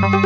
Thank you.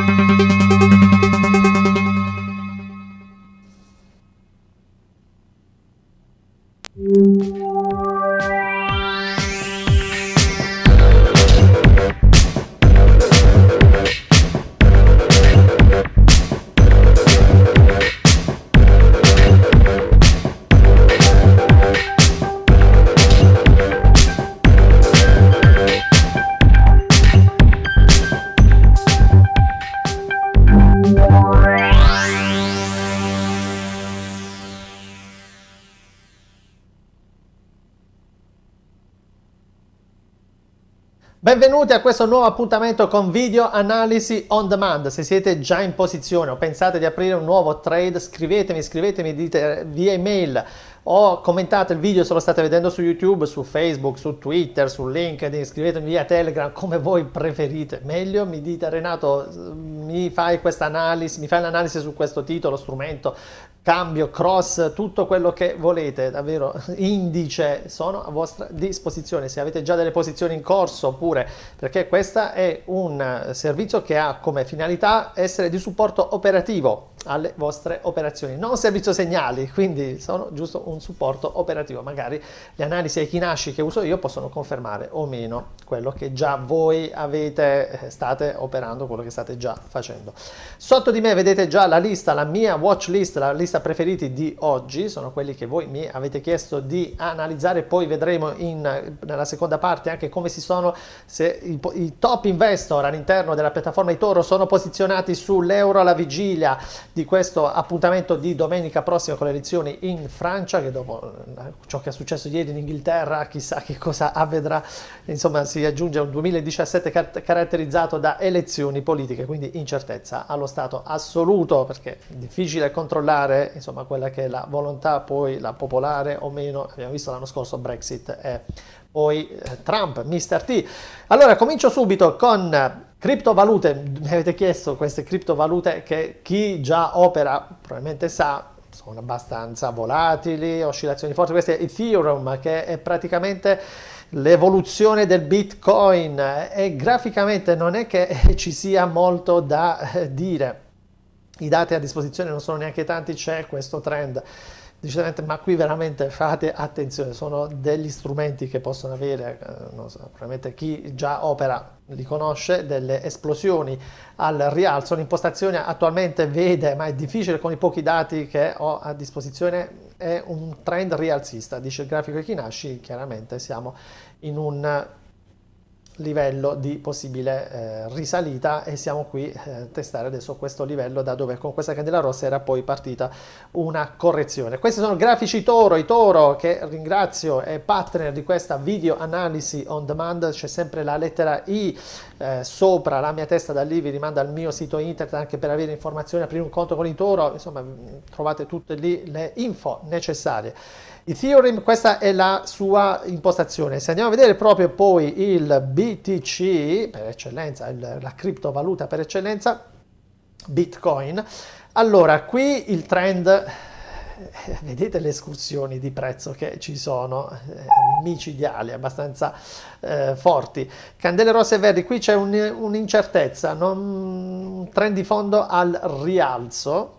Benvenuti a questo nuovo appuntamento con video analisi on demand. Se siete già in posizione o pensate di aprire un nuovo trade, scrivetemi, scrivetemi dite via email o commentate il video se lo state vedendo su YouTube, su Facebook, su Twitter, su LinkedIn, scrivetemi via Telegram come voi preferite. Meglio mi dite Renato, mi fai questa analisi, mi fai l'analisi su questo titolo, strumento, cambio, cross, tutto quello che volete, davvero indice sono a vostra disposizione. Se avete già delle posizioni in corso oppure perché questo è un servizio che ha come finalità essere di supporto operativo alle vostre operazioni. Non servizio segnali, quindi sono giusto un supporto operativo. Magari le analisi ai Kinashi che uso io possono confermare o meno quello che già voi avete, eh, state operando, quello che state già facendo. Sotto di me vedete già la lista, la mia watch list, la lista preferiti di oggi, sono quelli che voi mi avete chiesto di analizzare, poi vedremo in, nella seconda parte anche come si sono, se i, i top investor all'interno della piattaforma di Toro sono posizionati sull'euro alla vigilia, di questo appuntamento di domenica prossima con le elezioni in Francia, che dopo eh, ciò che è successo ieri in Inghilterra, chissà che cosa avvedrà, insomma si aggiunge un 2017 car caratterizzato da elezioni politiche, quindi incertezza allo stato assoluto, perché è difficile controllare insomma, quella che è la volontà poi la popolare o meno, abbiamo visto l'anno scorso Brexit e poi eh, Trump, Mr. T. Allora comincio subito con Criptovalute, mi avete chiesto queste criptovalute che chi già opera probabilmente sa, sono abbastanza volatili, oscillazioni forti, questo è Ethereum che è praticamente l'evoluzione del Bitcoin e graficamente non è che ci sia molto da eh, dire, i dati a disposizione non sono neanche tanti, c'è questo trend decisamente, ma qui veramente fate attenzione, sono degli strumenti che possono avere, eh, non so, probabilmente chi già opera li conosce, delle esplosioni al rialzo, l'impostazione attualmente vede, ma è difficile con i pochi dati che ho a disposizione, è un trend rialzista, dice il grafico di Kinashi, chiaramente siamo in un livello di possibile eh, risalita e siamo qui eh, a testare adesso questo livello da dove con questa candela rossa era poi partita una correzione. Questi sono grafici Toro, i Toro che ringrazio è partner di questa video analisi on demand, c'è sempre la lettera I eh, sopra la mia testa da lì, vi rimando al mio sito internet anche per avere informazioni, aprire un conto con i Toro, insomma trovate tutte lì le info necessarie. Ethereum, questa è la sua impostazione. Se andiamo a vedere proprio poi il BTC per eccellenza, il, la criptovaluta per eccellenza, Bitcoin, allora qui il trend eh, vedete le escursioni di prezzo che ci sono, eh, micidiali, abbastanza eh, forti. Candele rosse e verdi, qui c'è un, un'incertezza, non, un trend di fondo al rialzo,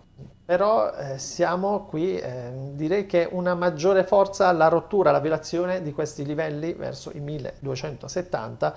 però eh, siamo qui, eh, direi che una maggiore forza alla rottura, alla violazione di questi livelli verso i 1270,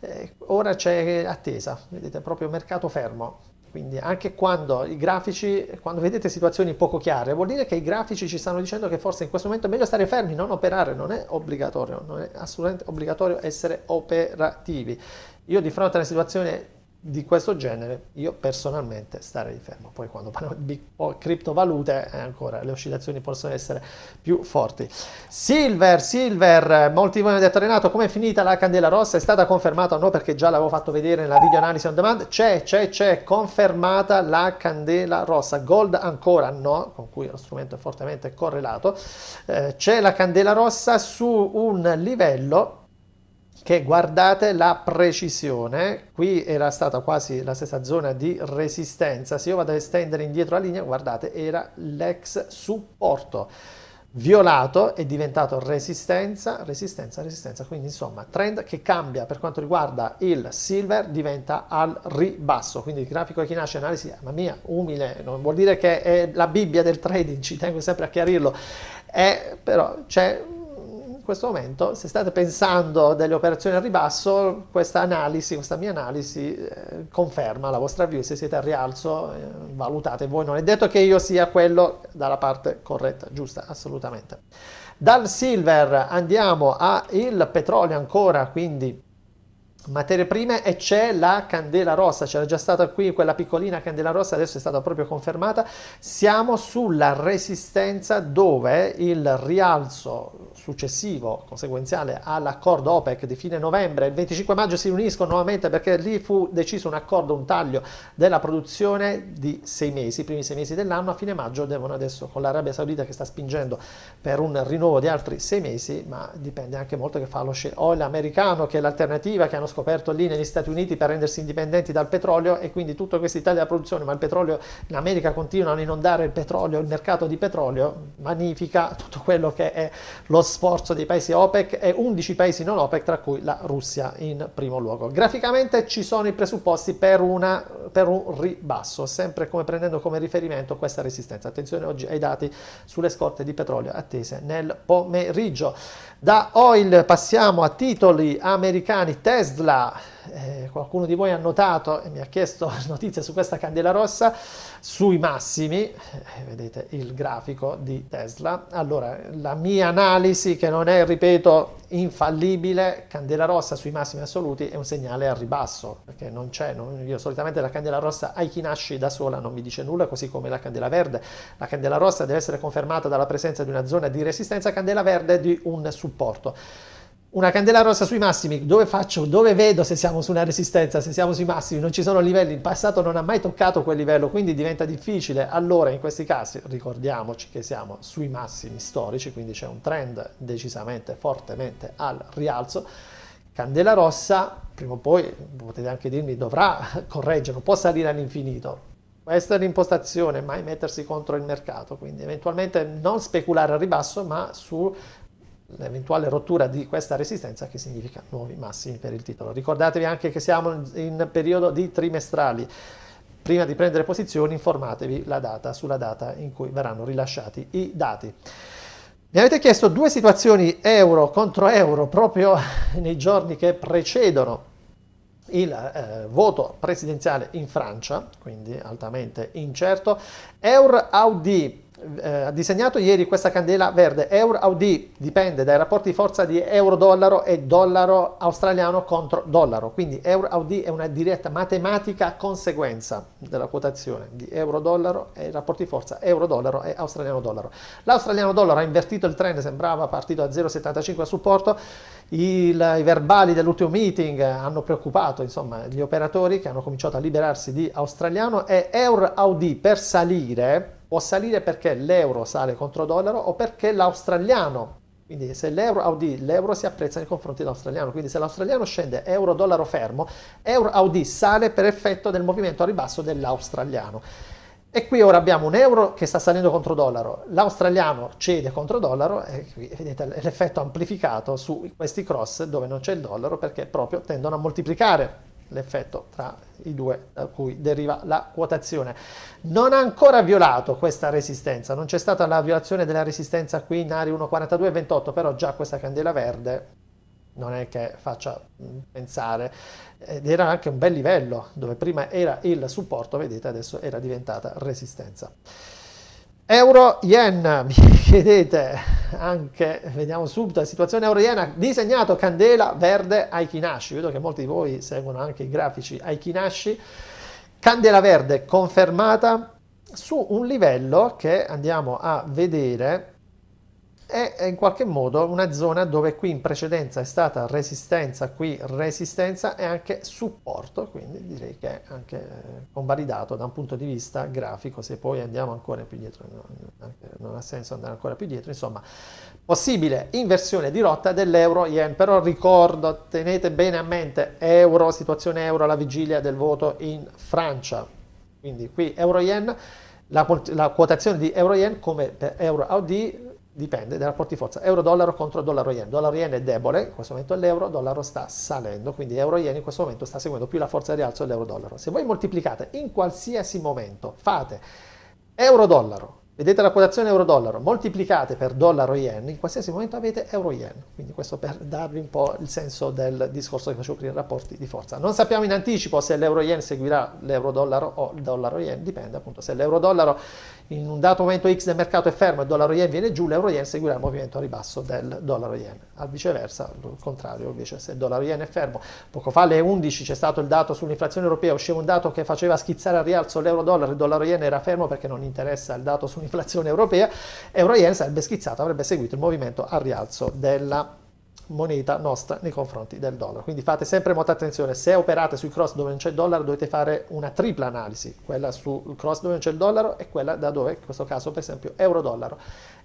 eh, ora c'è attesa, vedete proprio mercato fermo. Quindi anche quando i grafici, quando vedete situazioni poco chiare, vuol dire che i grafici ci stanno dicendo che forse in questo momento è meglio stare fermi, non operare, non è obbligatorio, non è assolutamente obbligatorio essere operativi. Io di fronte a una situazione di questo genere io personalmente starei fermo. Poi quando parliamo di criptovalute eh, ancora le oscillazioni possono essere più forti. Silver, Silver, molti di voi mi hanno detto Renato come è finita la candela rossa? È stata confermata o no? Perché già l'avevo fatto vedere nella video analisi on demand. C'è, c'è, c'è, confermata la candela rossa. Gold ancora no, con cui lo strumento è fortemente correlato. Eh, c'è la candela rossa su un livello che guardate la precisione, qui era stata quasi la stessa zona di resistenza, se io vado a estendere indietro la linea, guardate, era l'ex supporto violato è diventato resistenza, resistenza, resistenza, quindi insomma trend che cambia per quanto riguarda il silver diventa al ribasso, quindi il grafico che nasce analisi, ma mia, umile, non vuol dire che è la Bibbia del trading, ci tengo sempre a chiarirlo, è, però c'è questo momento, se state pensando delle operazioni a ribasso, questa analisi, questa mia analisi, eh, conferma la vostra view. Se siete a rialzo, eh, valutate voi. Non è detto che io sia quello dalla parte corretta, giusta, assolutamente. Dal silver andiamo al petrolio ancora, quindi materie prime e c'è la candela rossa, c'era già stata qui quella piccolina candela rossa, adesso è stata proprio confermata, siamo sulla resistenza dove il rialzo successivo, conseguenziale all'accordo OPEC di fine novembre, il 25 maggio si riuniscono nuovamente perché lì fu deciso un accordo, un taglio della produzione di sei mesi, i primi sei mesi dell'anno, a fine maggio devono adesso con l'Arabia Saudita che sta spingendo per un rinnovo di altri sei mesi, ma dipende anche molto che fa lo shale oil americano, che è l'alternativa che hanno scoperto lì negli Stati Uniti per rendersi indipendenti dal petrolio e quindi tutto questo Italia della produzione, ma il petrolio in America continuano a inondare il petrolio, il mercato di petrolio magnifica tutto quello che è lo sforzo dei paesi OPEC e 11 paesi non OPEC, tra cui la Russia in primo luogo. Graficamente ci sono i presupposti per, una, per un ribasso, sempre come prendendo come riferimento questa resistenza. Attenzione oggi ai dati sulle scorte di petrolio attese nel pomeriggio. Da oil passiamo a titoli americani Tesla eh, qualcuno di voi ha notato e mi ha chiesto notizie su questa candela rossa, sui massimi, eh, vedete il grafico di Tesla, allora la mia analisi che non è, ripeto, infallibile, candela rossa sui massimi assoluti è un segnale al ribasso, perché non c'è, non, io solitamente la candela rossa ai Kinashi da sola non mi dice nulla, così come la candela verde, la candela rossa deve essere confermata dalla presenza di una zona di resistenza, candela verde di un supporto una candela rossa sui massimi, dove faccio, dove vedo se siamo su una resistenza, se siamo sui massimi, non ci sono livelli, in passato non ha mai toccato quel livello, quindi diventa difficile. Allora in questi casi ricordiamoci che siamo sui massimi storici, quindi c'è un trend decisamente, fortemente al rialzo. Candela rossa, prima o poi, potete anche dirmi, dovrà correggere, non può salire all'infinito. Questa è l'impostazione, mai mettersi contro il mercato, quindi eventualmente non speculare al ribasso, ma su l'eventuale rottura di questa resistenza che significa nuovi massimi per il titolo. Ricordatevi anche che siamo in periodo di trimestrali. Prima di prendere posizioni informatevi la data, sulla data in cui verranno rilasciati i dati. Mi avete chiesto due situazioni euro contro euro proprio nei giorni che precedono il eh, voto presidenziale in Francia, quindi altamente incerto. Euro Audi eh, disegnato ieri questa candela verde euro AUD dipende dai rapporti di forza di euro dollaro e dollaro australiano contro dollaro quindi euro AUD è una diretta matematica conseguenza della quotazione di euro dollaro e rapporti di forza euro dollaro e australiano dollaro l'australiano dollaro ha invertito il trend sembrava partito a 0,75 a supporto il, i verbali dell'ultimo meeting hanno preoccupato insomma gli operatori che hanno cominciato a liberarsi di australiano e euro AUD per salire può salire perché l'euro sale contro dollaro o perché l'australiano, quindi se l'euro Audi, l'euro si apprezza nei confronti dell'australiano, quindi se l'australiano scende euro-dollaro fermo, euro audi sale per effetto del movimento a ribasso dell'australiano. E qui ora abbiamo un euro che sta salendo contro dollaro, l'australiano cede contro dollaro e qui vedete l'effetto amplificato su questi cross dove non c'è il dollaro perché proprio tendono a moltiplicare l'effetto tra i due da cui deriva la quotazione. Non ha ancora violato questa resistenza, non c'è stata la violazione della resistenza qui in area 1,42,28, però già questa candela verde non è che faccia mm, pensare ed era anche un bel livello dove prima era il supporto vedete adesso era diventata resistenza Euro yen, mi chiedete anche, vediamo subito la situazione euro yen, disegnato candela verde Aikinashi, vedo che molti di voi seguono anche i grafici Aikinashi, candela verde confermata su un livello che andiamo a vedere è in qualche modo una zona dove qui in precedenza è stata resistenza, qui resistenza e anche supporto, quindi direi che è anche eh, convalidato da un punto di vista grafico, se poi andiamo ancora più dietro, non ha senso andare ancora più dietro, insomma, possibile inversione di rotta dell'euro yen, però ricordo, tenete bene a mente, euro, situazione euro alla vigilia del voto in Francia, quindi qui euro yen, la, la quotazione di euro yen come per euro audi dipende dai rapporti di forza euro-dollaro contro dollaro-yen. Dollaro-yen è debole, in questo momento l'euro, dollaro sta salendo, quindi euro-yen in questo momento sta seguendo più la forza di rialzo dell'euro-dollaro. Se voi moltiplicate in qualsiasi momento, fate euro-dollaro, vedete la quotazione euro-dollaro, moltiplicate per dollaro-yen, in qualsiasi momento avete euro-yen. Quindi questo per darvi un po' il senso del discorso che facevo prima, i rapporti di forza. Non sappiamo in anticipo se l'euro-yen seguirà l'euro-dollaro o il dollaro-yen, dipende appunto se l'euro-dollaro in un dato momento X del mercato è fermo e il dollaro yen viene giù, l'euro yen seguirà il movimento a ribasso del dollaro yen. Al viceversa, al contrario, invece se il dollaro yen è fermo, poco fa alle 11 c'è stato il dato sull'inflazione europea, usciva un dato che faceva schizzare al rialzo l'euro dollaro, il dollaro yen era fermo perché non interessa il dato sull'inflazione europea, euro yen sarebbe schizzato, avrebbe seguito il movimento al rialzo della moneta nostra nei confronti del dollaro. Quindi fate sempre molta attenzione, se operate sui cross dove non c'è il dollaro dovete fare una tripla analisi, quella sul cross dove non c'è il dollaro e quella da dove, in questo caso per esempio euro-dollaro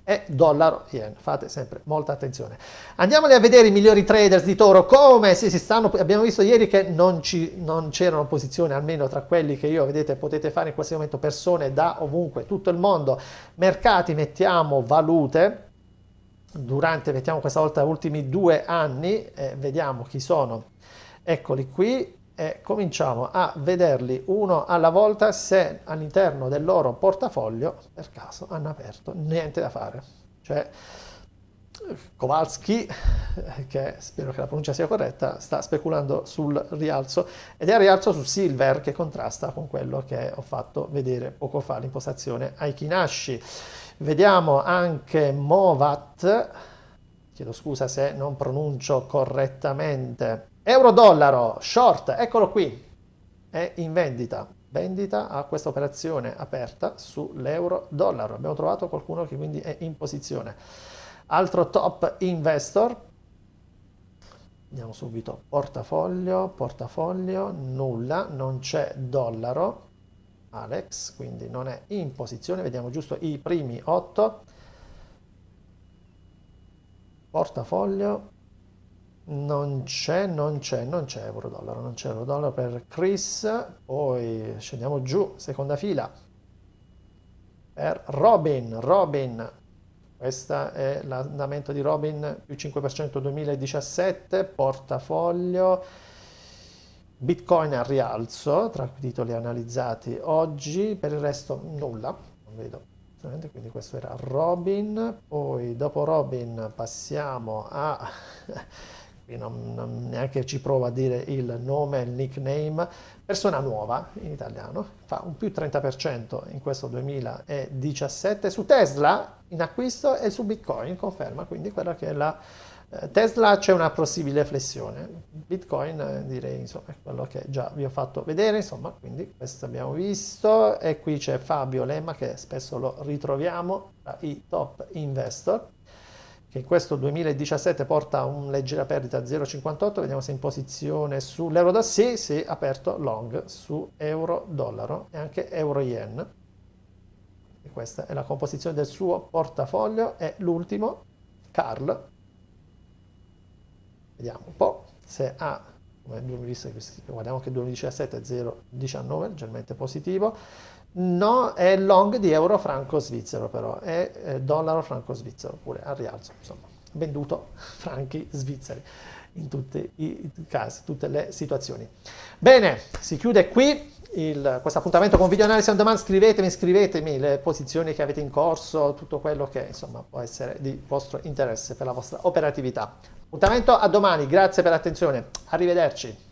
e dollaro-yen, fate sempre molta attenzione. Andiamoli a vedere i migliori traders di Toro, come si, si stanno, abbiamo visto ieri che non, ci, non c'erano posizioni, almeno tra quelli che io, vedete, potete fare in qualsiasi momento persone da ovunque, tutto il mondo, mercati, mettiamo valute, durante, mettiamo questa volta, ultimi due anni, eh, vediamo chi sono. Eccoli qui e cominciamo a vederli uno alla volta se all'interno del loro portafoglio per caso hanno aperto niente da fare. Cioè, Kowalski, che spero che la pronuncia sia corretta, sta speculando sul rialzo ed è il rialzo su Silver che contrasta con quello che ho fatto vedere poco fa, l'impostazione ai Aikinashi. Vediamo anche Movat, chiedo scusa se non pronuncio correttamente, euro-dollaro, short, eccolo qui, è in vendita. Vendita a questa operazione aperta sull'euro-dollaro. Abbiamo trovato qualcuno che quindi è in posizione. Altro top investor. Andiamo subito. Portafoglio, portafoglio, nulla, non c'è dollaro. Alex, quindi non è in posizione, vediamo giusto i primi 8. Portafoglio, non c'è, non c'è, non c'è euro dollaro, non c'è euro dollaro per Chris, poi scendiamo giù, seconda fila, per Robin, Robin, questo è l'andamento di Robin più 5% 2017, portafoglio Bitcoin al rialzo tra i titoli analizzati oggi, per il resto nulla, non vedo. Quindi questo era Robin, poi dopo Robin passiamo a... qui non, non neanche ci provo a dire il nome, il nickname, persona nuova in italiano, fa un più 30% in questo 2017 su Tesla in acquisto e su Bitcoin, conferma quindi quella che è la eh, Tesla c'è una possibile flessione, Bitcoin eh, direi insomma è quello che già vi ho fatto vedere, insomma quindi questo abbiamo visto e qui c'è Fabio Lema che spesso lo ritroviamo tra i top investor che in questo 2017 porta un leggera perdita 0,58, vediamo se in posizione sull'euro da sì, è aperto long su euro dollaro e anche euro yen. E questa è la composizione del suo portafoglio e l'ultimo Carl Vediamo un po' se ha, come abbiamo visto, guardiamo che 2017 0,19, leggermente positivo. No, è long di euro franco svizzero però, è dollaro franco svizzero pure al rialzo, insomma, venduto franchi svizzeri in tutti i casi, tutte le situazioni. Bene, si chiude qui questo appuntamento con video analisi on demand, scrivetemi, scrivetemi le posizioni che avete in corso, tutto quello che insomma può essere di vostro interesse per la vostra operatività. Appuntamento a domani, grazie per l'attenzione, arrivederci.